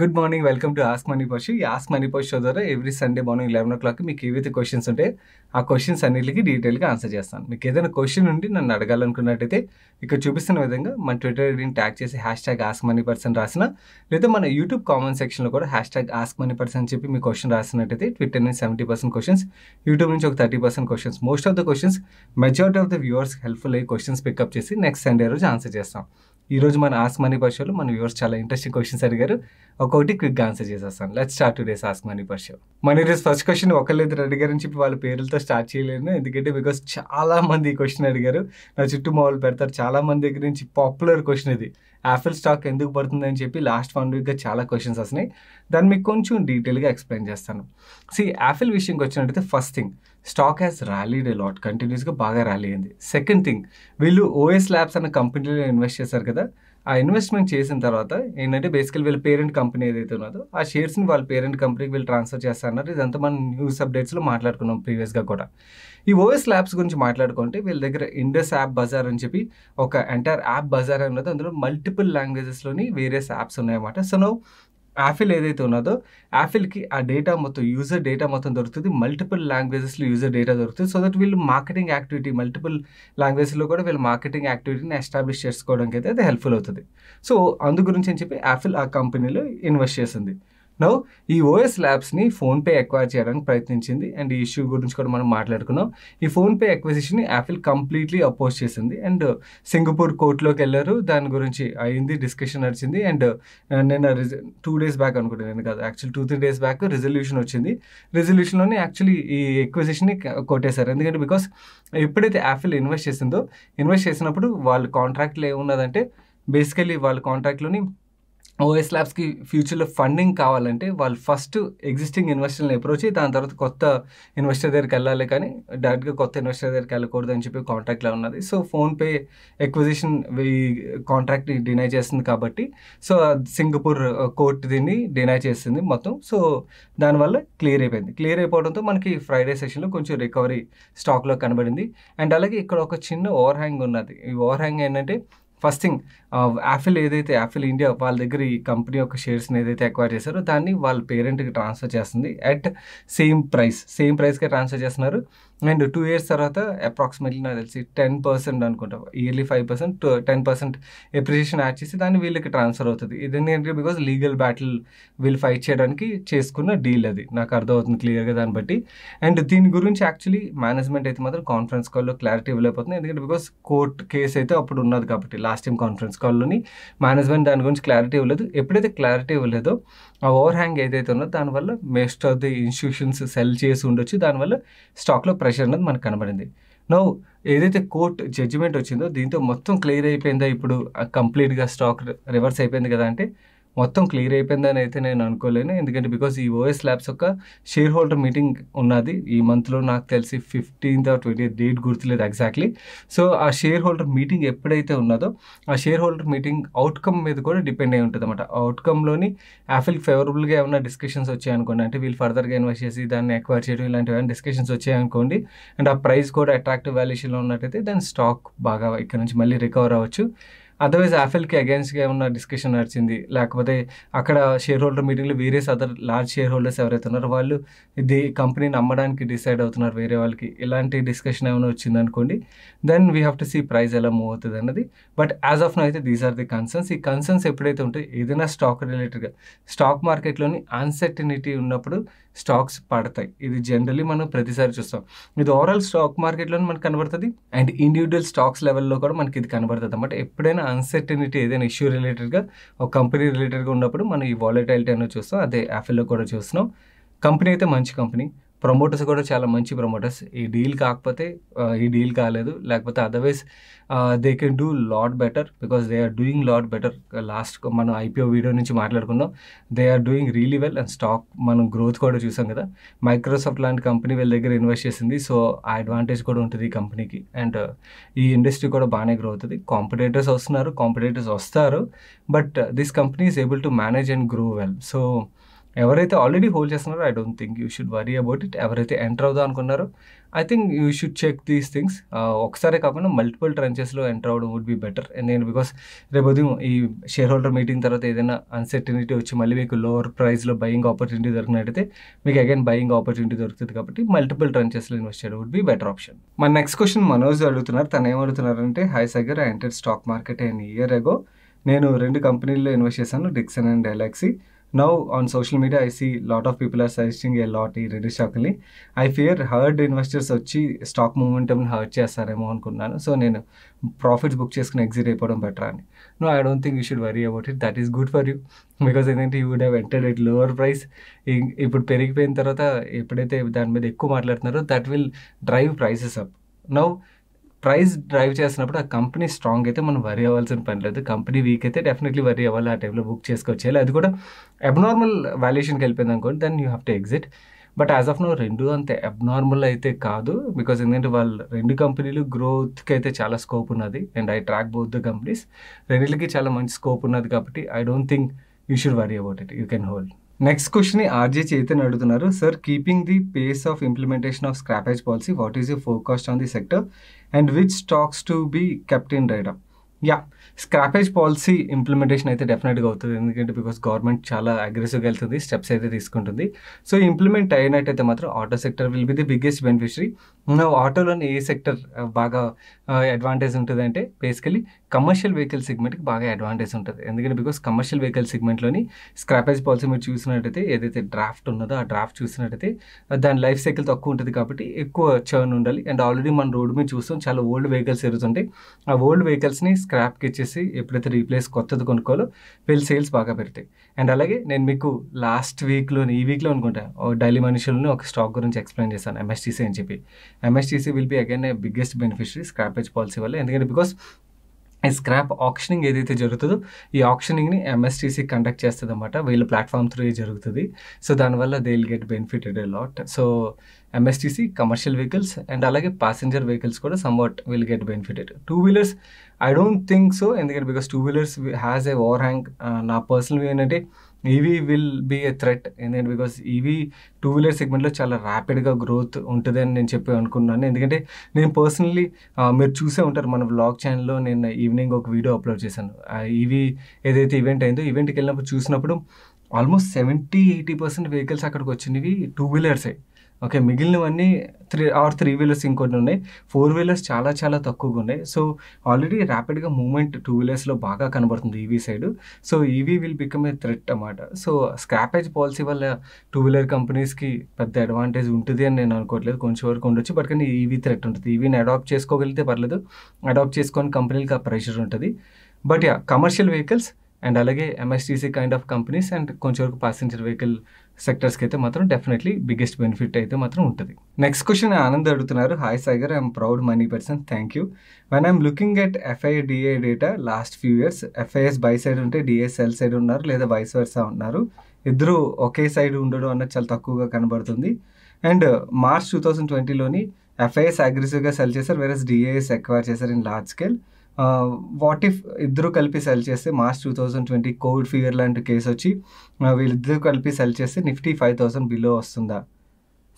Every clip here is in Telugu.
good morning welcome to ask money ఈ ఆస్క్ మనీ పోష్ ద్వారా every Sunday morning eleven o'clock మీకు ఏవైతే క్వశ్చన్స్ ఉంటాయి ఆ క్వశ్చన్స్ అన్నిటికీ డీటెయిల్గా ఆన్సర్ చేస్తాను మీకు ఏదైనా క్వశ్చన్ ఉండి నన్ను అడగాలనుకున్నట్టయితే ఇక్కడ చూపిస్తున్న విధంగా మన ట్విట్టర్ ఐడిని ట్యాగ్ చేసి hash tag ask money person రాసిన లేదా మన యూట్యూబ్ కామెంట్ సెక్షన్లో కూడా hash tag ask money person అని చెప్పి మీ క్వశ్చన్ రాసినట్టయితే ట్విట్టర్ నుంచి సెవెంటీ పర్సెంట్ క్వశ్చన్స్ యూట్యూబ్ నుంచి ఒక thirty percent questions most of the questions majority of the viewers helpful అయ్యి క్వశ్చన్స్ పికప్ చేసి నెక్స్ట్ సండే రోజు ఆన్సర్ చేస్తాం ఈరోజు మన ఆస్క్ మనీ పరిషోలో మన వ్యూవర్స్ చాలా ఇంట్రెస్టింగ్ క్వశ్చన్స్ అడిగారు ఒక్కొక్కటి క్విక్ ఆన్సర్ చేసేస్తాను let start today's ask money పర్షో మన ఈరోజు ఫస్ట్ క్వశ్చన్ ఒకళ్ళిద్దరు అడిగారని చెప్పి వాళ్ళ పేర్లతో స్టార్ట్ చేయలేను ఎందుకంటే బికాస్ చాలా మంది ఈ క్వశ్చన్ అడిగారు నా చుట్టూ మామూలు పెడతారు చాలా మంది దగ్గర నుంచి పాపులర్ క్వశ్చన్ ఇది యాపిల్ స్టాక్ ఎందుకు పడుతుంది అని చెప్పి లాస్ట్ వన్ వీక్గా చాలా క్వశ్చన్స్ వస్తున్నాయి దాన్ని మీకు కొంచెం డీటెయిల్గా ఎక్స్ప్లెయిన్ చేస్తాను సి యాపిల్ విషయంకి వచ్చినట్టయితే first thing stock has rallied a lot కంటిన్యూస్గా బాగా ర్యాలీ అయింది సెకండ్ థింగ్ వీళ్ళు ఓఎస్ ల్యాబ్స్ అన్న కంపెనీలో ఇన్వెస్ట్ చేశారు కదా ఆ ఇన్వెస్ట్మెంట్ చేసిన తర్వాత ఏంటంటే బేసికల్ వీళ్ళ పేరెంట్ కంపెనీ ఏదైతే ఉన్నదో ఆ షేర్స్ని వాళ్ళ పేరెంట్ కంపెనీకి వీళ్ళు ట్రాన్స్ఫర్ చేస్తారన్నారు ఇదంతా మనం న్యూస్ అప్డేట్స్లో మాట్లాడుకున్నాం ప్రీవియస్గా కూడా ఈ ఓఎస్ ల్యాబ్స్ గురించి మాట్లాడుకుంటే వీళ్ళ దగ్గర ఇండస్ యాప్ బజార్ అని చెప్పి ఒక ఎంటైర్ యాప్ బజార్ అన్నది అందులో మల్టిపుల్ లాంగ్వేజెస్లోని వేరియస్ యాప్స్ ఉన్నాయన్నమాట సో నో యాఫిల్ ఏదైతే ఉన్నదో యాఫిల్కి ఆ డేటా మొత్తం యూజర్ డేటా మొత్తం దొరుకుతుంది మల్టిపుల్ లాంగ్వేజెస్లో యూజర్ డేటా దొరుకుతుంది సో దట్ వీళ్ళు మార్కెటింగ్ యాక్టివిటీ మల్టిపుల్ లాంగ్వేజ్లో కూడా వీళ్ళు మార్కెటింగ్ యాక్టివిటీని ఎస్టాబ్లిష్ చేసుకోవడానికి అయితే అది హెల్ప్ఫుల్ అవుతుంది సో అందు గురించి అని చెప్పి యాఫిల్ ఆ కంపెనీలో ఇన్వెస్ట్ చేసింది నౌ ఈ ఓఎస్ ల్యాబ్స్ని ఫోన్పే ఎక్వైర్ చేయడానికి ప్రయత్నించింది అండ్ ఈ ఇష్యూ గురించి కూడా మనం మాట్లాడుకున్నాం ఈ ఫోన్పే ఎక్విజిషన్ని యాపిల్ కంప్లీట్లీ అపోజ్ చేసింది అండ్ సింగపూర్ కోర్టులోకి వెళ్ళారు దాని గురించి అయింది డిస్కషన్ నడిచింది uh, అండ్ నేను టూ డేస్ బ్యాక్ అనుకుంటాను కాదు actual two three days back resolution వచ్చింది రిజల్యూషన్లోనే యాక్చువల్లీ ఈ ఎక్విజిషన్ని కొట్టేశారు ఎందుకంటే బికాస్ ఎప్పుడైతే యాపిల్ ఇన్వెస్ట్ చేసిందో ఇన్వెస్ట్ చేసినప్పుడు వాళ్ళ కాంట్రాక్ట్లో ఏమున్నదంటే బేసికలీ వాళ్ళ కాంట్రాక్ట్లోని ఓఎస్ ల్యాబ్స్కి ఫ్యూచర్లో ఫండింగ్ కావాలంటే వాళ్ళు ఫస్ట్ ఎగ్జిస్టింగ్ ఇన్వెస్టర్ని అప్రోచ్ దాని తర్వాత కొత్త ఇన్వెస్టర్ దగ్గరికి వెళ్ళాలి కానీ డైరెక్ట్గా కొత్త ఇన్వెస్టర్ దగ్గరికి వెళ్ళకూడదు అని చెప్పి కాంట్రాక్ట్లో ఉన్నది సో ఫోన్పే ఎక్విజిషన్ ఈ కాంట్రాక్ట్ని డినై చేస్తుంది కాబట్టి సో సింగపూర్ కోర్టు uh, దీన్ని డినై చేసింది మొత్తం సో దానివల్ల క్లియర్ అయిపోయింది క్లియర్ అయిపోవడంతో మనకి ఫ్రైడే సెషన్లో కొంచెం రికవరీ స్టాక్లో కనబడింది అండ్ అలాగే ఇక్కడ ఒక చిన్న ఓవర్ హ్యాంగ్ ఉన్నది ఈ ఓవర్హ్యాంగ్ ఏంటంటే ఫస్ట్ థింగ్ యాపిల్ ఏదైతే యాపిల్ ఇండియా వాళ్ళ దగ్గర ఈ కంపెనీ యొక్క షేర్స్ని ఏదైతే అక్వైర్ చేశారో దాన్ని వాళ్ళ పేరెంట్కి ట్రాన్స్ఫర్ చేస్తుంది అట్ సేమ్ ప్రైస్ సేమ్ ప్రైస్కే ట్రాన్స్ఫర్ చేస్తున్నారు అండ్ టూ ఇయర్స్ తర్వాత అప్రాక్సిమేట్లీ నాకు తెలిసి టెన్ పర్సెంట్ అనుకుంటా yearly five percent ten percent appreciation add చేసి దాన్ని వీళ్ళకి ట్రాన్స్ఫర్ అవుతుంది ఇది ఏంటంటే బికాస్ లీగల్ బ్యాటిల్ వీళ్ళు ఫైట్ చేయడానికి చేసుకున్న డీల్ అది నాకు అర్థమవుతుంది క్లియర్గా దాన్ని బట్టి అండ్ దీని గురించి యాక్చువల్లీ మేనేజ్మెంట్ అయితే మాత్రం కాన్ఫరెన్స్ కాల్లో క్లారిటీ ఇవ్వలేకపోతుంది ఎందుకంటే బికాస్ కోర్ట్ కేసు అయితే అప్పుడు ఉన్నది కాబట్టి లాస్ట్ టైం కాన్ఫరెన్స్ కాల్లోని మేనేజ్మెంట్ దాని గురించి క్లారిటీ ఇవ్వలేదు ఎప్పుడైతే క్లారిటీ ఇవ్వలేదో ఆ ఓవర్ హ్యాంగ్ ఏదైతే ఉందో దానివల్ల most of the institutions sell చేసి ఉండొచ్చు దానివల్ల స్టాక్లో ప్రెషర్ అనేది మనకు కనబడింది నో ఏదైతే కోర్ట్ జడ్జిమెంట్ వచ్చిందో దీంతో మొత్తం క్లియర్ అయిపోయిందా ఇప్పుడు కంప్లీట్గా స్టాక్ రివర్స్ అయిపోయింది కదా అంటే మొత్తం క్లియర్ అయిపోయిందని అయితే నేను అనుకోలేను ఎందుకంటే బికాస్ ఈ ఓఎస్ ల్యాబ్స్ యొక్క షేర్ హోల్డర్ మీటింగ్ ఉన్నది ఈ మంత్లో నాకు తెలిసి ఫిఫ్టీన్త్ ఆర్ ట్వంటీ డేట్ గుర్తులేదు ఎగ్జాక్ట్లీ సో ఆ షేర్ హోల్డర్ మీటింగ్ ఎప్పుడైతే ఉన్నదో ఆ షేర్ హోల్డర్ మీటింగ్ అవుట్కమ్ మీద కూడా డిపెండ్ అయి ఉంటుంది అనమాట అవుట్కమ్లోని యాఫిల్ ఫేవరబుల్గా ఏమైనా డిస్కషన్స్ వచ్చాయనుకోండి అంటే వీళ్ళు ఫర్దర్గా ఇన్వెస్ట్ చేసి దాన్ని ఎక్వైర్ చేయడం ఇలాంటివి ఏమైనా డిస్కషన్స్ వచ్చాయనుకోండి అండ్ ఆ ప్రైస్ కూడా అట్రాక్టివ్ వాల్యుయేషన్లో ఉన్నట్టయితే దాని స్టాక్ బాగా ఇక్కడ నుంచి మళ్ళీ రికవర్ అవ్వచ్చు అదర్వైజ్ యాఫెల్కి అగేన్స్ట్గా ఉన్న డిస్కషన్ నడిచింది లేకపోతే అక్కడ షేర్ హోల్డర్ మీటింగ్లో వేరే అదర్ లార్జ్ షేర్ హోల్డర్స్ ఎవరైతే ఉన్నారో వాళ్ళు ఇది కంపెనీని అమ్మడానికి డిసైడ్ అవుతున్నారు వేరే వాళ్ళకి ఇలాంటి డిస్కషన్ ఏమైనా వచ్చిందనుకోండి then we have to see price ఎలా మూవ్ అవుతుంది అన్నది బట్ యాజ్ ఆఫ్ నో అయితే దీస్ ఆర్ ది కన్సర్న్స్ ఈ కన్సర్న్స్ ఎప్పుడైతే ఉంటాయి ఏదైనా స్టాక్ రిలేటెడ్గా స్టాక్ మార్కెట్లోని అన్సర్టినిటీ ఉన్నప్పుడు స్టాక్స్ పడతాయి ఇది జనరలీ మనం ప్రతిసారి చూస్తాం ఇది ఓవరాల్ స్టాక్ మార్కెట్లో మనకు కనబడుతుంది అండ్ ఇండివిజువల్ స్టాక్స్ లెవెల్లో కూడా మనకి ఇది కనబడుతుంది అనమాట ఎప్పుడైనా అన్సర్టనిటీ ఏదైనా ఇష్యూ రిలేటెడ్గా ఒక కంపెనీ రిలేటెడ్గా ఉన్నప్పుడు మనం ఈ వాలటైలిటీ అనేది చూస్తాం అదే యాఫిల్లో కూడా చూస్తున్నాం కంపెనీ అయితే మంచి కంపెనీ ప్రమోటర్స్ కూడా చాలా మంచి ప్రమోటర్స్ ఈ డీల్ కాకపోతే ఈ డీల్ కాలేదు లేకపోతే otherwise they can do lot better because they are doing lot better last మనం ఐపీఓ వీడియో నుంచి మాట్లాడుకుందాం they are doing really well and stock మనం గ్రోత్ కూడా చూసాం కదా మైక్రోసాఫ్ట్ లాంటి కంపెనీ వీళ్ళ దగ్గర ఇన్వెస్ట్ చేసింది సో ఆ అడ్వాంటేజ్ కూడా ఉంటుంది ఈ కంపెనీకి అండ్ ఈ ఇండస్ట్రీ కూడా బాగానే గ్రో అవుతుంది కాంపిటేటర్స్ వస్తున్నారు కాంపిటేటర్స్ వస్తారు but this company is able to manage and grow well so ఎవరైతే ఆల్రెడీ హోల్డ్ చేస్తున్నారో I don't think you should worry about it ఎవరైతే ఎంటర్ అవుదాం అనుకున్నారో I think you should check these things ఒకసారే కాకుండా మల్టిపుల్ ట్రెంచెస్లో ఎంటర్ అవడం వుడ్ బి బెటర్ నేను బికాస్ రేపు ఉదయం ఈ షేర్ హోల్డర్ మీటింగ్ తర్వాత ఏదైనా అన్సర్టనిటీ వచ్చి మళ్ళీ మీకు లోవర్ ప్రైస్లో బయింగ్ ఆపర్చునిటీ దొరికినట్టయితే మీకు అగైన్ బయింగ్ ఆపర్చునిటీ దొరుకుతుంది కాబట్టి మల్టిపుల్ ట్రెంచెస్లో ఇన్వెస్ట్ చేయడం వుడ్ బి బెటర్ ఆప్షన్ మన నెక్స్ట్ క్వశ్చన్ మనోజ్ అడుగుతున్నారు తను ఏమడుగుతున్నారంటే hi Sagar I enter stock market and year ago నేను రెండు కంపెనీల్లో ఇన్వెస్ట్ చేశాను డిక్సన్ అండ్ డెలాక్సీ now on social media I see lot of people are suggesting a lot ఈ రెడ్డి స్టాక్ని ఐ ఫియర్ హర్డ్ ఇన్వెస్టర్స్ వచ్చి స్టాక్ మూమెంటమ్ని హర్ట్ చేస్తారేమో అనుకున్నాను సో నేను ప్రాఫిట్స్ బుక్ చేసుకుని ఎగ్జిట్ అయిపోవడం బెటర్ అని no I don't think you should worry about it that is good for you because ఏంటంటే you would have entered it lower price ఇప్పుడు పెరిగిపోయిన తర్వాత ఎప్పుడైతే దాని మీద ఎక్కువ మాట్లాడుతున్నారో that will drive prices up now price drive చేసినప్పుడు ఆ కంపెనీ స్ట్రాంగ్ అయితే మనం వరి అవ్వాల్సిన పని లేదు కంపెనీ వీక్ అయితే డెఫినెట్లీ వరి అవ్వాలి ఆ టైంలో బుక్ చేసుకోవచ్చు అది కూడా అబ్నార్మల్ వాల్యుయేషన్కి వెళ్ళిపోయింది అనుకోండి then you have to exit but as of now రెండు అంత అబ్నార్మల్ అయితే కాదు బికాజ్ ఎందుకంటే వాళ్ళు రెండు కంపెనీలు గ్రోత్కి అయితే చాలా స్కోప్ ఉన్నది and I track both the companies రెండింటికి చాలా మంచి స్కోప్ ఉన్నది కాబట్టి I don't think you should worry about it you can hold next question RJ Chaitan అడుగుతున్నారు sir keeping the pace of implementation of scrappage policy what is you forecast on the sector and which stocks to be kept in ya scrappage policy implementation అయితే డెఫినెట్గా అవుతుంది ఎందుకంటే బికాస్ గవర్నమెంట్ చాలా అగ్రెసివ్గా వెళ్తుంది స్టెప్స్ అయితే తీసుకుంటుంది సో ఇంప్లిమెంట్ అయినట్టయితే మాత్రం auto sector will be the biggest beneficiary ఆటోలోని ఏ సెక్టర్ బాగా అడ్వాంటేజ్ ఉంటుంది అంటే బేసికలీ కమర్షియల్ వెహికల్ సెగ్మెంట్కి బాగా అడ్వాంటేజ్ ఉంటుంది ఎందుకంటే బికాస్ కమర్షియల్ వెహికల్ సెగ్మెంట్లోని స్క్రాపేజ్ పాలసీ మీరు చూసినట్టయితే ఏదైతే డ్రాఫ్ట్ ఉన్నదో ఆ డ్రాఫ్ట్ చూసినట్టయితే దాని లైఫ్ సైకిల్ తక్కువ ఉంటుంది కాబట్టి ఎక్కువ చర్న్ ఉండాలి అండ్ ఆల్రెడీ మన రోడ్డు మీద చూస్తాం చాలా ఓల్డ్ వెహికల్స్ ఎరుగుతుంటాయి ఆ ఓల్డ్ వెహికల్స్ని స్క్రాప్కి ఇచ్చేసి ఎప్పుడైతే రీప్లేస్ కొత్తది కొనుక్కోవాలో వీళ్ళు సేల్స్ బాగా పెడతాయి అండ్ అలాగే నేను మీకు లాస్ట్ వీక్లోని ఈ వీక్లో అనుకుంటా డైలీ మనుషులని ఒక స్టాక్ గురించి ఎక్స్ప్లెయిన్ చేశాను ఎంఎస్టీసీ అని చెప్పి MSTC will be again biggest beneficiary scrappage policy వల్ల ఎందుకంటే బికాస్ ఈ స్క్రాప్ ఆక్షనింగ్ ఏదైతే జరుగుతుందో ఈ ఆక్షనింగ్ని ఎంఎస్టీసీ కండక్ట్ చేస్తుంది అనమాట వీళ్ళ ప్లాట్ఫామ్ త్రూ జరుగుతుంది సో దానివల్ల they will get benefited lot so MSTC commercial vehicles and అలాగే ప్యాసింజర్ వెహికల్స్ కూడా somewhat will get benefited two wheelers I don't think so ఎందుకంటే because two wheelers has a overhang నా పర్సనల్ ఏంటంటే EV will be a threat ఎందుకంటే బికాస్ ఈవీ టూ వీలర్ సెగ్మెంట్లో చాలా ర్యాపిడ్గా గ్రోత్ ఉంటుంది అని నేను చెప్పి అనుకున్నాను ఎందుకంటే నేను పర్సనలీ మీరు చూసే ఉంటారు మన బ్లాగ్ ఛానల్లో నేను ఈవినింగ్ ఒక వీడియో అప్లోడ్ చేశాను ఈవీ e ఏదైతే ఈవెంట్ అయిందో ఈవెంట్కి వెళ్ళినప్పుడు చూసినప్పుడు almost seventy eighty percent vehicles అక్కడికి వచ్చినవి టూ వీలర్సే ఓకే మిగిలినవన్నీ త్రీ ఆర్ త్రీ వీలర్స్ ఇంకొన్ని ఉన్నాయి ఫోర్ వీలర్స్ చాలా చాలా తక్కువగా ఉన్నాయి సో ఆల్రెడీ ర్యాపిడ్గా మూమెంట్ టూ వీలర్స్లో బాగా కనబడుతుంది EV side so EV will become a threat అన్నమాట సో స్క్రాపేజ్ పాలసీ వల్ల టూ వీలర్ కంపెనీస్కి పెద్ద అడ్వాంటేజ్ ఉంటుంది అని నేను అనుకోవట్లేదు కొంచెం వరకు ఉండొచ్చు బట్ కానీ ఈవీ థ్రెట్ ఉంటుంది ఈవీని అడాప్ట్ చేసుకోగలిగితే పర్లేదు అడాప్ట్ చేసుకొని కంపెనీలకి ఆ ప్రెషర్ ఉంటుంది but yeah commercial vehicles and అలాగే MSTC kind of companies and కొంచెం వరకు ప్యాసింజర్ వెహికల్ సెక్టర్స్కి అయితే మాత్రం డెఫినెట్లీ బిగ్గెస్ట్ బెనిఫిట్ అయితే మాత్రం ఉంటుంది నెక్స్ట్ క్వశ్చన్ ఆనంద్ అడుగుతున్నారు hi Sagar I'm proud money person thank you when I'm looking at FIDA data last few years FIIs buy side ఉంటే డిఎస్ సెల్ సైడ్ ఉన్నారు లేదా వైస్ వర్సా ఉన్నారు ఇద్దరు ఒకే సైడ్ ఉండడం అన్నది చాలా తక్కువగా కనబడుతుంది అండ్ మార్చ్ టూ థౌజండ్ ట్వంటీలోని ఎఫ్ఐఎస్ అగ్రెసివ్గా సెల్ చేశారు వేరే డిఏఎస్ ఎక్వైర్ చేశారు in large scale what if ఇద్దరు కలిపి సెల్ చేస్తే March two thousand twenty Covid fever లాంటి కేసు వచ్చి వీళ్ళిద్దరు కలిపి సెల్ చేస్తే నిఫ్టీ ఫైవ్ థౌసండ్ బిలో వస్తుందా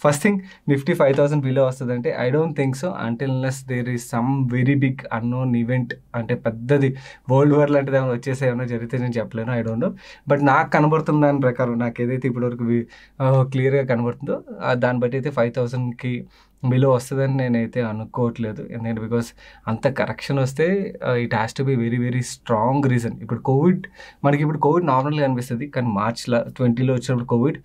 first thing Nifty five thousand below వస్తుందంటే I don't think so less there is some very big unknown event అంటే పెద్దది వరల్డ్ వార్ లాంటిది ఏమైనా వచ్చేసి ఏమైనా జరిగితే నేను చెప్పలేను ఐ డోంట్ నో బట్ నాకు కనబడుతున్న దాని ప్రకారం నాకు ఏదైతే ఇప్పటివరకు క్లియర్గా కనబడుతుందో దాన్ని బట్టి అయితే ఫైవ్ థౌసండ్కి బిలో వస్తుందని నేనైతే అనుకోవట్లేదు ఎందుకంటే బికాస్ అంత కరెక్షన్ వస్తే it has to be very very strong reason ఇప్పుడు కోవిడ్ మనకి ఇప్పుడు కోవిడ్ నార్మల్గా అనిపిస్తుంది కానీ మార్చ్లో ట్వంటీలో వచ్చినప్పుడు Covid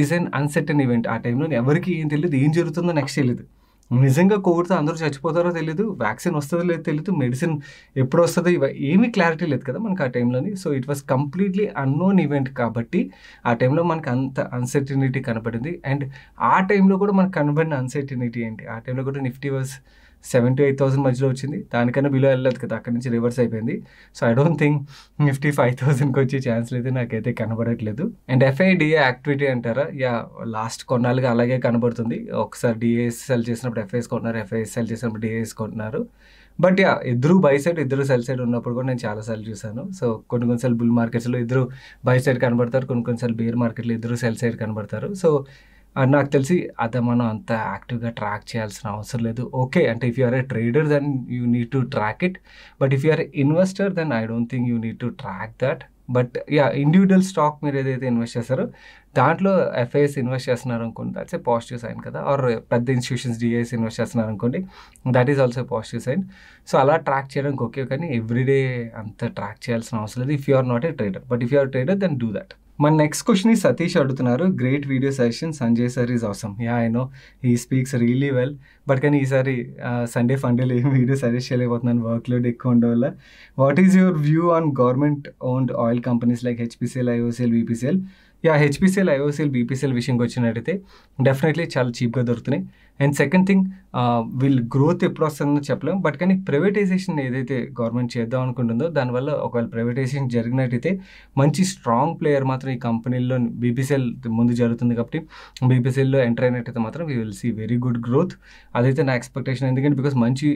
is an uncertain event ఆ టైంలో ఎవరికి ఏం తెలియదు ఏం జరుగుతుందో నెక్స్ట్ తెలియదు నిజంగా కోవిడ్తో అందరూ చచ్చిపోతారో తెలియదు వ్యాక్సిన్ వస్తుందో లేదో తెలియదు మెడిసిన్ ఎప్పుడు వస్తుందో ఇవ ఏమీ క్లారిటీ లేదు కదా మనకు ఆ టైంలోని so it was completely unknown event కాబట్టి ఆ టైంలో మనకు అంత అన్సర్టనిటీ కనబడింది అండ్ ఆ టైంలో కూడా మనకు కనబడిన అన్సర్టనిటీ ఏంటి ఆ టైంలో కూడా Nifty was seventy eight thousand మధ్యలో వచ్చింది దానికన్నా బిలో వెళ్ళదు కదా అక్కడి నుంచి రివర్స్ అయిపోయింది so I don't think fifty five థౌసండ్కి వచ్చే ఛాన్స్లు అయితే నాకైతే కనబడట్లేదు అండ్ ఎఫ్ఐడిఏ యాక్టివిటీ అంటారా యా లాస్ట్ కొన్నాళ్ళుగా అలాగే కనబడుతుంది ఒకసారి సెల్ చేసినప్పుడు ఎఫ్ఐఎస్ ఎఫ్ఐఎస్ సెల్ చేసినప్పుడు డిఏఎస్ కొంటున్నారు బట్ యా ఇద్దరు బై సైడ్ ఇద్దరు సెల్ సైడ్ ఉన్నప్పుడు కూడా నేను చాలాసార్లు చేశాను సో కొన్ని కొన్నిసార్లు బుల్ మార్కెట్స్లో ఇద్దరు బై సైడ్ కనబడతారు కొన్ని కొన్నిసార్లు బేర్ మార్కెట్లో ఇద్దరు సెల్ సైడ్ కనబడతారు సో నాకు తెలిసి అది మనం అంత యాక్టివ్గా ట్రాక్ చేయాల్సిన అవసరం లేదు ఓకే అంటే if you're a trader then you need to track it but if you're investor then I don't think you need to track that but yeah individual stock మీరు ఏదైతే ఇన్వెస్ట్ చేస్తారో దాంట్లో ఎఫ్ఐఎస్ ఇన్వెస్ట్ చేస్తున్నారు అనుకోండి దాట్స్ ఏ పాజిటివ్ సైన్ కదా ఆర్ పెద్ద ఇన్స్టిట్యూషన్స్ డిఐఎస్ ఇన్వెస్ట్ చేస్తున్నారు అనుకోండి that is also positive sign so అలా ట్రాక్ చేయడానికి ఓకే కానీ ఎవ్రీడే అంత ట్రాక్ చేయాల్సిన అవసరం లేదు if you are not a trader but if you're or trader then do that మన నెక్స్ట్ క్వశ్చన్ ఈ సతీష్ అడుగుతున్నారు great video suggestion Sanjay sir is అవసరం yeah I know he speaks really well but కానీ ఈసారి సండే ఫండేలో ఏం వీడియో సజెస్ట్ చేయలేకపోతున్నాను వర్క్ లోడ్ ఎక్కువ ఉండడం వల్ల what is your view on government owned oil companies like HPCL IOCL BPCL yeah HPCL IOCL BPCL విషయంకి వచ్చినట్టయితే డెఫినెట్లీ చాలా చీప్గా దొరుకుతున్నాయి అండ్ సెకండ్ థింగ్ వీళ్ళు గ్రోత్ ఎప్పుడు వస్తుందో చెప్పలేము బట్ కానీ ప్రైవేటైజేషన్ ఏదైతే గవర్నమెంట్ చేద్దాం అనుకుంటుందో దానివల్ల ఒకవేళ ప్రైవేటైజేషన్ జరిగినట్టయితే మంచి స్ట్రాంగ్ ప్లేయర్ మాత్రం ఈ కంపెనీల్లో బీపీసీఎల్ ముందు జరుగుతుంది కాబట్టి బీపీసీఎల్లో ఎంటర్ అయినట్టయితే మాత్రం we will see very good growth అదైతే నా ఎక్స్పెక్టేషన్ ఎందుకంటే బికాస్ మంచి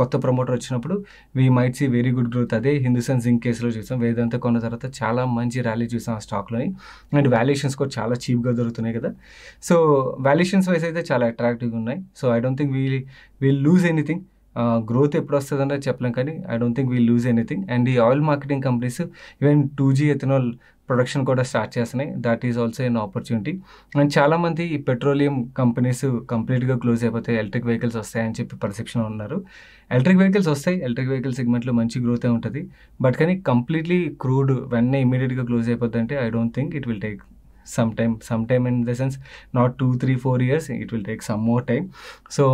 కొత్త ప్రమోటర్ వచ్చినప్పుడు we might see very good growth అదే హిందుస్థాన్ జింక్ కేసులో చూసాం వేదంతా కొన్న తర్వాత చాలా మంచి ర్యాలీ చూసాం ఆ స్టాక్లోని అండ్ వాల్యుయేషన్స్ కూడా చాలా చీప్గా దొరుకుతున్నాయి కదా సో వాల్యుయేషన్స్ వైస్ అయితే చాలా అట్రాక్టివ్గా ఉన్నాయి so I don't think we we'll lose anything growth ఎప్పుడు వస్తుందంటే చెప్పలేం కానీ I don't think we'll lose anything and ఈ oil marketing companies even two G ethanol production కూడా స్టార్ట్ చేస్తున్నాయి that is also an opportunity and చాలామంది ఈ పెట్రోలియం కంపెనీస్ కంప్లీట్గా క్లోజ్ అయిపోతే ఎలక్ట్రిక్ వెహికల్స్ వస్తాయని చెప్పి పర్సెప్షన్ ఉన్నారు ఎలక్ట్రిక్ వెహికల్స్ వస్తాయి ఎలక్ట్రిక్ వెహికల్ సెగ్మెంట్లో మంచి గ్రోతే ఉంటుంది బట్ కానీ కంప్లీట్లీ క్రూడ్ వెన్న ఇమీడియట్గా క్లోజ్ అయిపోద్ది అంటే I don't think it will take some time some time in the sense not two three four years it will take some more time so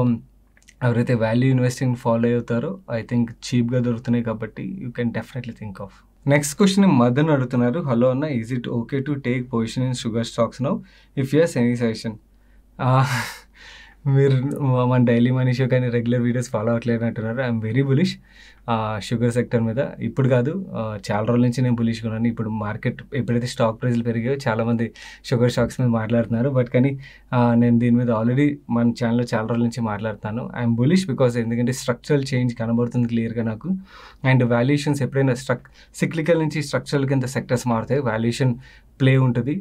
ఎవరైతే వాల్యూ ఇన్వెస్టింగ్ ఫాలో అవుతారో ఐ థింక్ చీప్గా దొరుకుతున్నాయి కాబట్టి you can definitely think of next question Madan అడుగుతున్నారు హలో అన్న is it okay to take position in sugar stocks now if yes any suggestion మీరు మన డైలీ మనీ షో కానీ రెగ్యులర్ వీడియోస్ ఫాలో అవ్వట్లేదు అంటున్నారు I'm very bullish sugar sector మీద ఇప్పుడు కాదు చాలా రోజుల నుంచి నేను బులిష్గా ఉన్నాను ఇప్పుడు మార్కెట్ ఎప్పుడైతే స్టాక్ ప్రైజులు పెరిగాయో చాలామంది షుగర్ స్టాక్స్ మీద మాట్లాడుతున్నారు బట్ కానీ నేను దీని మీద ఆల్రెడీ మన ఛానల్లో చాలా రోజుల నుంచి మాట్లాడుతాను ఐఎమ్ బులిష్ బికాస్ ఎందుకంటే స్ట్రక్చరల్ చేంజ్ కనబడుతుంది క్లియర్గా నాకు అండ్ వాల్యుయేషన్స్ ఎప్పుడైనా స్ట్రక్ సిక్లికల్ నుంచి స్ట్రక్చరల్ కింద సెక్టర్స్ మారుతాయి వాల్యుయేషన్ ప్లే ఉంటుంది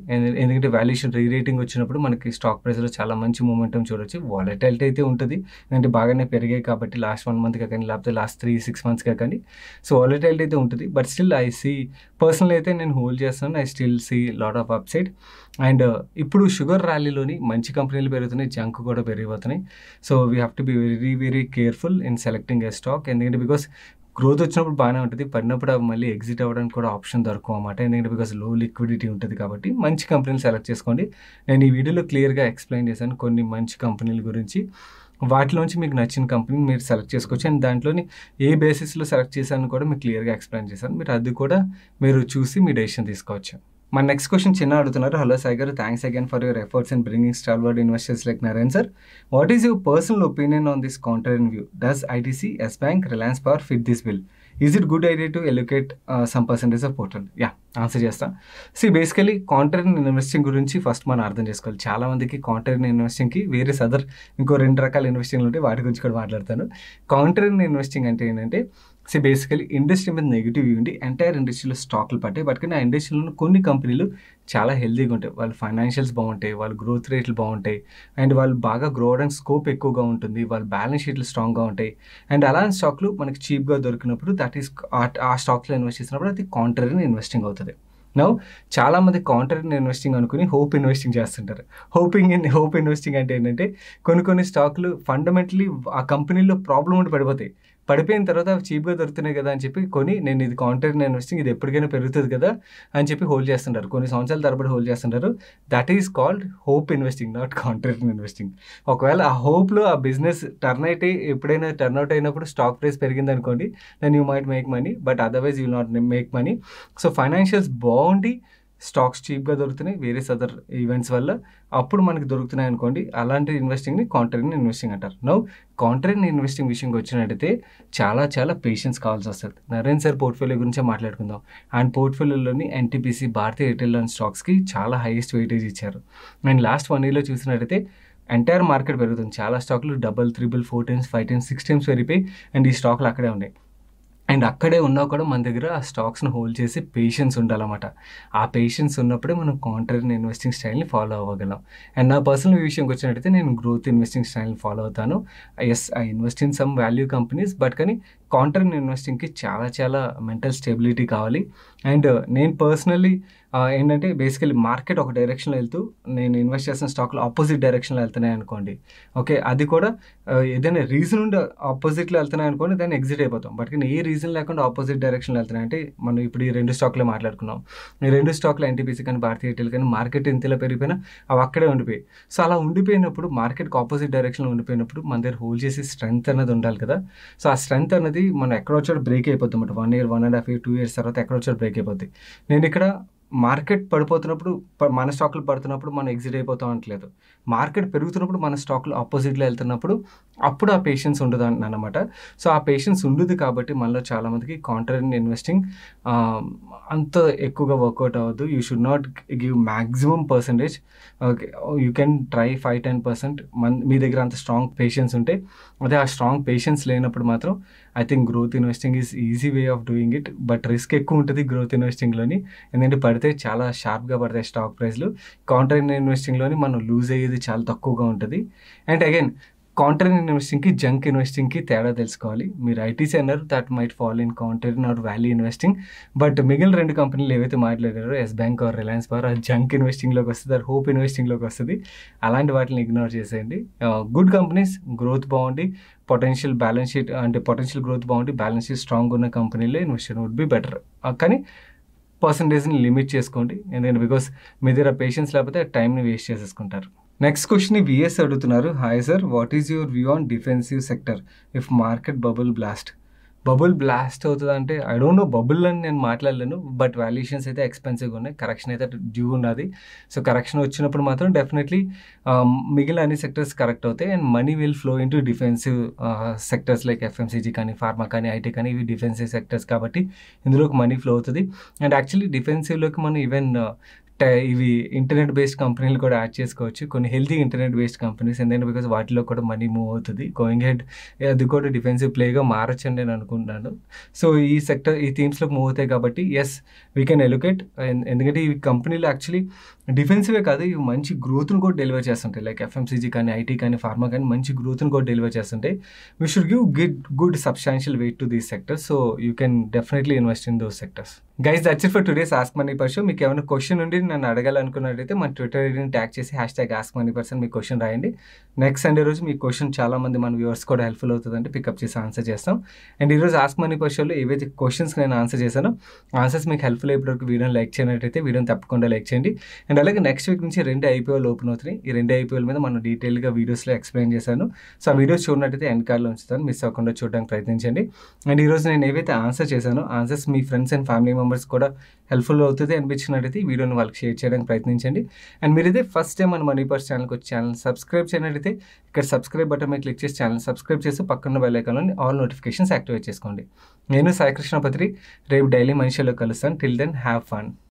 ఎందుకంటే వాల్యుయేషన్ రీ రేటింగ్ వచ్చినప్పుడు మనకి స్టాక్ ప్రైస్లో చాలా మంచి మూమెంటం చూడొచ్చు వాలటాలిటీ అయితే ఉంటుంది ఎందుకంటే బాగానే పెరిగాయి కాబట్టి లాస్ట్ వన్ మంత్గా కానీ లేకపోతే లాస్ట్ త్రీ సిక్స్ మంత్స్గా కానీ సో వాలటాలిటీ అయితే ఉంటుంది but still I see personal అయితే నేను హోల్డ్ చేస్తాను I still see lot of upside and ఇప్పుడు షుగర్ ర్యాలీలోని మంచి కంపెనీలు పెరుగుతున్నాయి జంక్ కూడా పెరిగిపోతున్నాయి so we have to be very very careful in selecting a stock ఎందుకంటే బికాస్ గ్రోత్ వచ్చినప్పుడు బాగానే ఉంటుంది పడినప్పుడు అవి మళ్ళీ ఎగ్జిట్ అవ్వడానికి కూడా ఆప్షన్ దొరకవు అనమాట ఎందుకంటే బికాస్ లో లిక్విడిటీ ఉంటుంది కాబట్టి మంచి కంపెనీలు సెలెక్ట్ చేసుకోండి నేను ఈ వీడియోలో క్లియర్గా ఎక్స్ప్లెయిన్ చేశాను కొన్ని మంచి కంపెనీల గురించి వాటిలోంచి మీకు నచ్చిన కంపెనీని మీరు సెలెక్ట్ చేసుకోవచ్చు అండ్ దాంట్లోని ఏ బేసిస్లో సెలెక్ట్ చేశాను కూడా మీకు క్లియర్గా ఎక్స్ప్లెయిన్ చేశాను మీరు అది కూడా మీరు చూసి మీ డెసిషన్ తీసుకోవచ్చు మన నెక్స్ట్ క్వశ్చన్ చిన్న అడుగుతున్నారు hello Sai garu thanks again for your efforts in bringing word investors like Narayan sir what is your personal opinion on this in view does ITC Yes Bank Reliance Power fit this bill is it good idea to allocate some percentage of portal yeah answer చేస్తా సి బేసికలీ కాంట్రాక్ట్ ఇన్వెస్టింగ్ గురించి ఫస్ట్ మనం అర్థం చేసుకోవాలి చాలా చాలామందికి కాంట్రాక్ట్ ఇన్వెస్టింగ్కి వేరే సదర్ ఇంకో రెండు రకాల ఇన్వెస్టింగ్లు ఉంటాయి వాటి గురించి కూడా మాట్లాడతాను కాంట్రాక్ట్ ఇన్వెస్టింగ్ అంటే ఏంటంటే సో బేసికలీ ఇండస్ట్రీ మీద నెగిటివ్ ఉండి ఎంటైర్ ఇండస్ట్రీలో స్టాక్లు పట్టాయి బట్ కానీ ఆ ఇండస్ట్రీలో కొన్ని కంపెనీలు చాలా హెల్దీగా ఉంటాయి వాళ్ళ ఫైనాన్షియల్స్ బాగుంటాయి వాళ్ళ గ్రోత్ రేట్లు బాగుంటాయి అండ్ వాళ్ళు బాగా గ్రో అవడానికి స్కోప్ ఎక్కువగా ఉంటుంది వాళ్ళ బ్యాలెన్స్ షీట్లు స్ట్రాంగ్గా ఉంటాయి అండ్ అలాంటి స్టాక్లు మనకి చీప్గా దొరికినప్పుడు దట్ ఈస్ ఆ స్టాక్లో ఇన్వెస్ట్ చేసినప్పుడు అది కాంట్రరీ ఇన్వెస్టింగ్ అవుతుంది నౌ చాలామంది కాంట్రాక్ట్ ఇన్వెస్టింగ్ అనుకుని హోప్ ఇన్వెస్టింగ్ చేస్తుంటారు హోపింగ్ ఇన్ హోప్ ఇన్వెస్టింగ్ అంటే ఏంటంటే కొన్ని కొన్ని స్టాక్లు ఫండమెంటలీ ఆ కంపెనీలో ప్రాబ్లం ఉంటే పడిపోతాయి పడిపోయిన తర్వాత అవి చీప్గా దొరుకుతున్నాయి కదా అని చెప్పి కొని నేను ఇది కాంట్రాక్ట్ నేను వచ్చి ఇది ఎప్పటికైనా పెరుగుతుంది కదా అని చెప్పి హోల్డ్ చేస్తుంటారు కొన్ని సంవత్సరాల తరబడి హోల్డ్ చేస్తుంటారు that is called hope investing not contract investing ఒకవేళ ఆ హోప్లో ఆ బిజినెస్ టర్న్ అయితే ఎప్పుడైనా టర్న్ అవుట్ అయినప్పుడు స్టాక్ ప్రైస్ పెరిగింది అనుకోండి then you might make money but otherwise you not make money so financials బాగుండి స్టాక్స్ చీప్గా దొరుకుతున్నాయి వేరే అదర్ ఈవెంట్స్ వల్ల అప్పుడు మనకి దొరుకుతున్నాయి అనుకోండి అలాంటి ఇన్వెస్టింగ్ని కాంట్రీని ఇన్వెస్టింగ్ అంటారు నౌ కాంట్రీని ఇన్వెస్టింగ్ విషయంకి వచ్చినట్టయితే చాలా చాలా పేషెన్స్ కావాల్సి వస్తుంది నరేన్ సార్ పోర్ట్ఫోలియో గురించి మాట్లాడుకుందాం అండ్ పోర్ట్ఫోలియోలోని ఎన్టీపీసీ భారతీయ ఎయిర్టెల్ లాంటి స్టాక్స్కి చాలా హైయెస్ట్ వెయిటేజ్ ఇచ్చారు అండ్ లాస్ట్ వన్ ఇయర్లో చూసినట్టయితే ఎంటైర్ మార్కెట్ పెరుగుతుంది చాలా స్టాక్లు double triple four times five times six times పెరిగిపోయి అండ్ ఈ స్టాక్లు అక్కడే ఉన్నాయి అండ్ అక్కడే ఉన్నా కూడా మన దగ్గర ఆ స్టాక్స్ని హోల్డ్ చేసి పేషెన్స్ ఉండాలన్నమాట ఆ పేషెన్స్ ఉన్నప్పుడే మనం కాంట్రరీ ఇన్వెస్టింగ్ స్టైల్ని ఫాలో అవ్వగలం అండ్ నా పర్సనల్ విషయంకి వచ్చినట్టయితే నేను గ్రోత్ ఇన్వెస్టింగ్ స్టైల్ని ఫాలో అవుతాను yes I invest in some value companies but కానీ కాంట్రరీ ఇన్వెస్టింగ్కి చాలా చాలా మెంటల్ స్టెబిలిటీ కావాలి అండ్ నేను పర్సనల్లీ ఏంటంటే బేసికలీ మార్కెట్ ఒక డైరెక్షన్లో వెళ్తూ నేను ఇన్వెస్ట్ చేసిన స్టాక్లు ఆపోజిట్ డైరెక్షన్లో వెళ్తున్నాయి అనుకోండి ఓకే అది కూడా ఏదైనా రీజన్ ఉండి ఆపోజిట్లో వెళ్తున్నాయి అనుకోండి దాన్ని ఎగ్జిట్ అయిపోతాం బట్ కానీ ఏ రీజన్ లేకుండా ఆపోజిట్ డైరెక్షన్లో వెళ్తున్నాయి అంటే మనం ఇప్పుడు ఈ రెండు స్టాక్లే మాట్లాడుకున్నాం ఈ రెండు స్టాక్లు ఎన్టీపీసీ కానీ భారతీయ ఎయిర్టెల్ కానీ మార్కెట్ ఇంతలో పెరిగిపోయినా అవి అక్కడే ఉండిపోయాయి సో అలా ఉండిపోయినప్పుడు మార్కెట్కి ఆపోజిట్ డైరెక్షన్లో ఉండిపోయినప్పుడు మన దగ్గర హోల్డ్ చేసే స్ట్రెంగ్త్ అనేది ఉండాలి కదా సో ఆ స్ట్రెంగ్త్ అనేది మనం ఎక్కడ వచ్చాడు బ్రేక్ అయిపోతుంది one year one and half year two years తర్వాత ఎక్కడ వచ్చాడు బ్రేక్ అయిపోతుంది నేను ఇక్కడ మార్కెట్ పడిపోతున్నప్పుడు మన స్టాక్లు పడుతున్నప్పుడు మనం ఎగ్జిట్ అయిపోతాం అనట్లేదు మార్కెట్ పెరుగుతున్నప్పుడు మన స్టాక్లు ఆపోజిట్లో వెళ్తున్నప్పుడు అప్పుడు ఆ పేషెన్స్ ఉండదు అన్నమాట సో ఆ పేషెన్స్ ఉండదు కాబట్టి మనలో చాలామందికి కాంట్రాక్ట్ ఇన్వెస్టింగ్ అంత ఎక్కువగా వర్కౌట్ అవ్వద్దు you should not give maximum percentage okay you can try five ten percent మన మీ దగ్గర అంత స్ట్రాంగ్ పేషెన్స్ ఉంటే అదే ఆ స్ట్రాంగ్ పేషెన్స్ లేనప్పుడు మాత్రం I think growth investing is easy way of doing it but risk ఎక్కువ ఉంటుంది గ్రోత్ ఇన్వెస్టింగ్లోని ఎందుకంటే పడితే చాలా షార్ప్గా పడతాయి స్టాక్ ప్రైస్లు కాంట్రాక్ట్ ఇన్వెస్టింగ్లోని మనం లూజ్ అయ్యేది చాలా తక్కువగా ఉంటుంది అండ్ అగైన్ కాంటెంట్ ఇన్వెస్టింగ్కి జంక్ ఇన్వెస్టింగ్కి తేడా తెలుసుకోవాలి మీరు ఐటీసీ అన్నారు that might fall in in or valley investing but మిగిలిన రెండు కంపెనీలు ఏవైతే మాట్లాడారో Yes Bank or Reliance bar ఆ జంక్ ఇన్వెస్టింగ్లోకి వస్తుంది ఆర్ హోప్ ఇన్వెస్టింగ్లోకి వస్తుంది అలాంటి వాటిని ఇగ్నోర్ చేసేయండి గుడ్ కంపెనీస్ గ్రోత్ బాగుండి పొటెన్షియల్ బ్యాలెన్స్ షీట్ అంటే పొటెన్షియల్ గ్రోత్ బాగుండి బ్యాలెన్స్ షీట్ స్ట్రాంగ్ ఉన్న కంపెనీలో ఇన్వెస్టింగ్ వుడ్ బి బెటర్ కానీ పర్సంటేజ్ని లిమిట్ చేసుకోండి ఎందుకంటే బికాస్ మీ దగ్గర పేషెన్స్ లేకపోతే టైంని వేస్ట్ చేసేసుకుంటారు నెక్స్ట్ క్వశ్చన్ బిఎస్ అడుగుతున్నారు hi sir what is your view on defensive sector if market bubble blast bubble blast అవుతుందంటే ఐ డోంట్ నో బబుల్ అని నేను మాట్లాడలేను బట్ వాల్యుయేషన్స్ అయితే ఎక్స్పెన్సివ్గా ఉన్నాయి కరెక్షన్ అయితే డ్యూ ఉన్నది సో కరెక్షన్ వచ్చినప్పుడు మాత్రం డెఫినెట్లీ మిగిలిన అన్ని సెక్టర్స్ కరెక్ట్ అవుతాయి and money will flow in to defensive sectors like FMCG కానీ ఫార్మా కానీ ఐటీ కానీ ఇవి డిఫెన్సివ్ సెక్టర్స్ కాబట్టి ఇందులోకి మనీ ఫ్లో అవుతుంది అండ్ యాక్చువల్లీ డిఫెన్సివ్లోకి మనం ఈవెన్ ఇవి ఇంటర్నెట్ బేస్డ్ కంపెనీలు కూడా యాడ్ చేసుకోవచ్చు కొన్ని హెల్తీ ఇంటర్నెట్ బేస్డ్ కంపెనీస్ ఎందుకంటే బికాస్ వాటిలో కూడా మనీ మూవ్ అవుతుంది గోయింగ్ హెడ్ అది కూడా డిఫెన్సివ్ ప్లేగా మారచ్చు అని నేను అనుకుంటున్నాను సో ఈ సెక్టర్ ఈ థీమ్స్లో మూవ్ అవుతాయి కాబట్టి ఎస్ వీ కెన్ ఎలుకేట్ ఎందుకంటే ఈ కంపెనీలు యాక్చువల్లీ డిఫెన్సివే కాదు ఇవి మంచి గ్రోత్ను కూడా డెలివర్ చేస్తుంటాయి లైక్ ఎఫ్ఎంసీజీ కానీ ఐటీ కానీ ఫార్మా కానీ మంచి గ్రోత్ను కూడా డెలివర్ చేస్తుంటాయి we should give it good substantial weight to these sectors so you can definitely invest in those sectors guys that's for today's ask money person మీకు ఏమైనా క్వశ్చన్ ఉండి నన్ను అడగాలనుకున్నట్లయితే మన ట్విట్టర్ ఐడిని ట్యాగ్ చేసి hash tag ask money person మీ క్వశ్చన్ రాయండి నెక్స్ట్ సండే రోజు మీ క్వశ్చన్ చాలా మంది మన వ్యూవర్స్ కూడా హెల్ప్ఫుల్ అవుతుందండి పికప్ చేసి ఆన్సర్ చేస్తాం అండ్ ఈరోజు ఆస్క్ మనీ పర్సన్లో ఏవైతే క్వశ్చన్స్ నేను ఆన్సర్ చేశానో ఆన్సర్స్ మీకు హెల్ప్ఫుల్ అయిపోయినప్పుడు వీడియోని లైక్ చేయనట్లయితే వీడియోని తప్పకుండా లైక్ చేయండి అండ్ అలాగే నెక్స్ట్ వీక్ నుంచి రెండు ఐపీఎల్ ఓపెన్ అవుతున్నాయి ఈ రెండు ఐపీఎల్ మీద మనం డీటెయిల్గా వీడియోస్లో ఎక్స్ప్లెయిన్ చేశాను సో ఆ వీడియోస్ చూడనట్టయితే ఎండ్ కార్డ్లో ఉంచుతాను మిస్ అవ్వకుండా చూడడానికి ప్రయత్నించండి అండ్ ఈరోజు నేను ఏవైతే ఆన్సర్ చేశానో ఆన్సర్స్ మీ ఫ్రెండ్స్ అండ్ ఫ్యామిలీ మెంబర్స్ కూడా హెల్ప్ఫుల్ అవుతుంది అనిపించినట్టయితే ఈ వీడియోని వాళ్ళకి షేర్ చేయడానికి ప్రయత్నించండి అండ్ మీరు అయితే ఫస్ట్ టైం మన మనీ పర్స్ ఛానల్కి వచ్చి ఛానల్ సబ్స్క్రైబ్ చేయనట్టయితే ఇక్కడ సబ్స్క్రైబ్ బటన్ మీద క్లిక్ చేసి ఛానల్ సబ్స్క్రైబ్ చేసి పక్కన బెల్ ఆల్ నోటిఫికేషన్స్ యాక్టివేట్ చేసుకోండి నేను సాయికృష్ణపత్రి రేపు డైలీ మనిషిలో కలుస్తాను టిల్ దెన్ హ్యావ్ ఫన్